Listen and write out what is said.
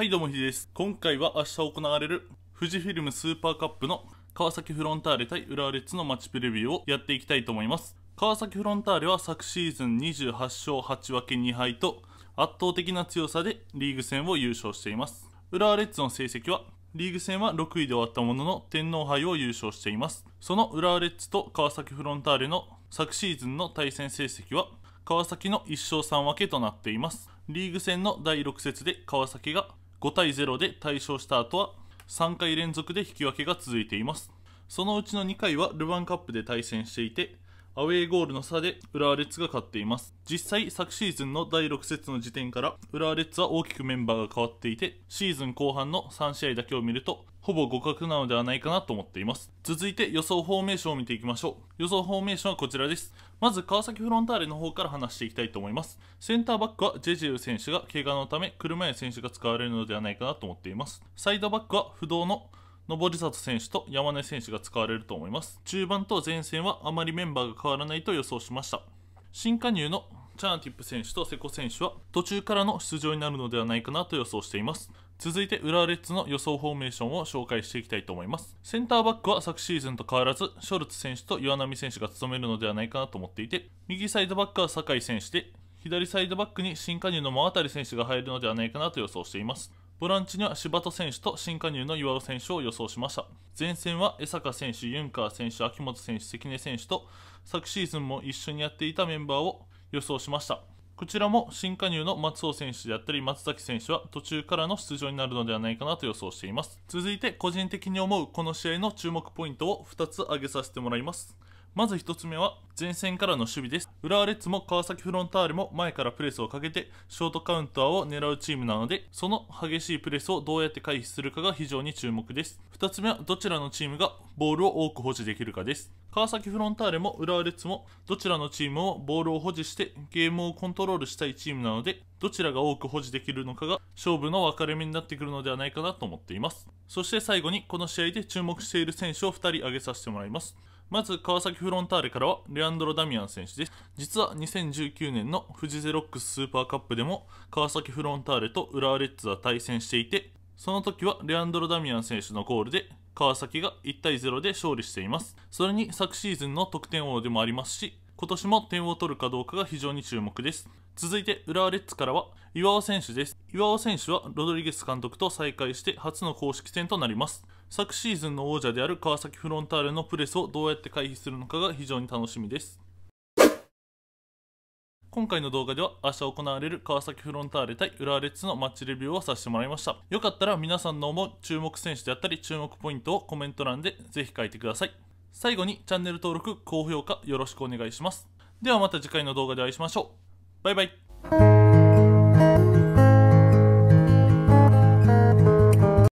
はいどうもひです。今回は明日行われる富士フィルムスーパーカップの川崎フロンターレ対浦和レッズのマッチプレビューをやっていきたいと思います。川崎フロンターレは昨シーズン28勝8分け2敗と圧倒的な強さでリーグ戦を優勝しています。浦和レッズの成績はリーグ戦は6位で終わったものの天皇杯を優勝しています。その浦和レッズと川崎フロンターレの昨シーズンの対戦成績は川崎の1勝3分けとなっています。リーグ戦の第6節で川崎が5対0で大勝した後は3回連続で引き分けが続いていますそのうちの2回はルヴァンカップで対戦していてアウェーゴールの差で浦和レッズが勝っています。実際、昨シーズンの第6節の時点から、浦和レッズは大きくメンバーが変わっていて、シーズン後半の3試合だけを見ると、ほぼ互角なのではないかなと思っています。続いて予想フォーメーションを見ていきましょう。予想フォーメーションはこちらです。まず川崎フロンターレの方から話していきたいと思います。センターバックはジェジェウ選手が怪我のため車屋選手が使われるのではないかなと思っています。サイドバックは不動の上里選手と山根選手が使われると思います。中盤と前線はあまりメンバーが変わらないと予想しました。新加入のチャーティップ選手と瀬古選手は途中からの出場になるのではないかなと予想しています。続いて浦和レッズの予想フォーメーションを紹介していきたいと思います。センターバックは昨シーズンと変わらず、ショルツ選手と岩波選手が務めるのではないかなと思っていて、右サイドバックは酒井選手で、左サイドバックに新加入の真渡選手が入るのではないかなと予想しています。ボランチには柴田選手と新加入の岩尾選手を予想しました。前線は江坂選手、ユンカー選手、秋元選手、関根選手と昨シーズンも一緒にやっていたメンバーを予想しました。こちらも新加入の松尾選手であったり松崎選手は途中からの出場になるのではないかなと予想しています。続いて個人的に思うこの試合の注目ポイントを2つ挙げさせてもらいます。まず1つ目は前線からの守備です。浦和レッズも川崎フロンターレも前からプレスをかけてショートカウンターを狙うチームなのでその激しいプレスをどうやって回避するかが非常に注目です。2つ目はどちらのチームがボールを多く保持できるかです。川崎フロンターレも浦和レッズもどちらのチームもボールを保持してゲームをコントロールしたいチームなのでどちらが多く保持できるのかが勝負の分かれ目になってくるのではないかなと思っていますそして最後にこの試合で注目している選手を2人挙げさせてもらいますまず川崎フロンターレからはレアンドロ・ダミアン選手です。実は2019年のフジゼロックススーパーカップでも川崎フロンターレと浦和レッズは対戦していて、その時はレアンドロ・ダミアン選手のゴールで川崎が1対0で勝利しています。それに昨シーズンの得点王でもありますし、今年も点を取るかどうかが非常に注目です。続いて浦和レッズからは岩尾選手です。岩尾選手はロドリゲス監督と再会して初の公式戦となります。昨シーズンの王者である川崎フロンターレのプレスをどうやって回避するのかが非常に楽しみです今回の動画では明日行われる川崎フロンターレ対浦和レッズのマッチレビューをさせてもらいました。よかったら皆さんの思う注目選手であったり注目ポイントをコメント欄でぜひ書いてください。最後にチャンネル登録、高評価よろしくお願いします。ではまた次回の動画でお会いしましょう。バイバイ。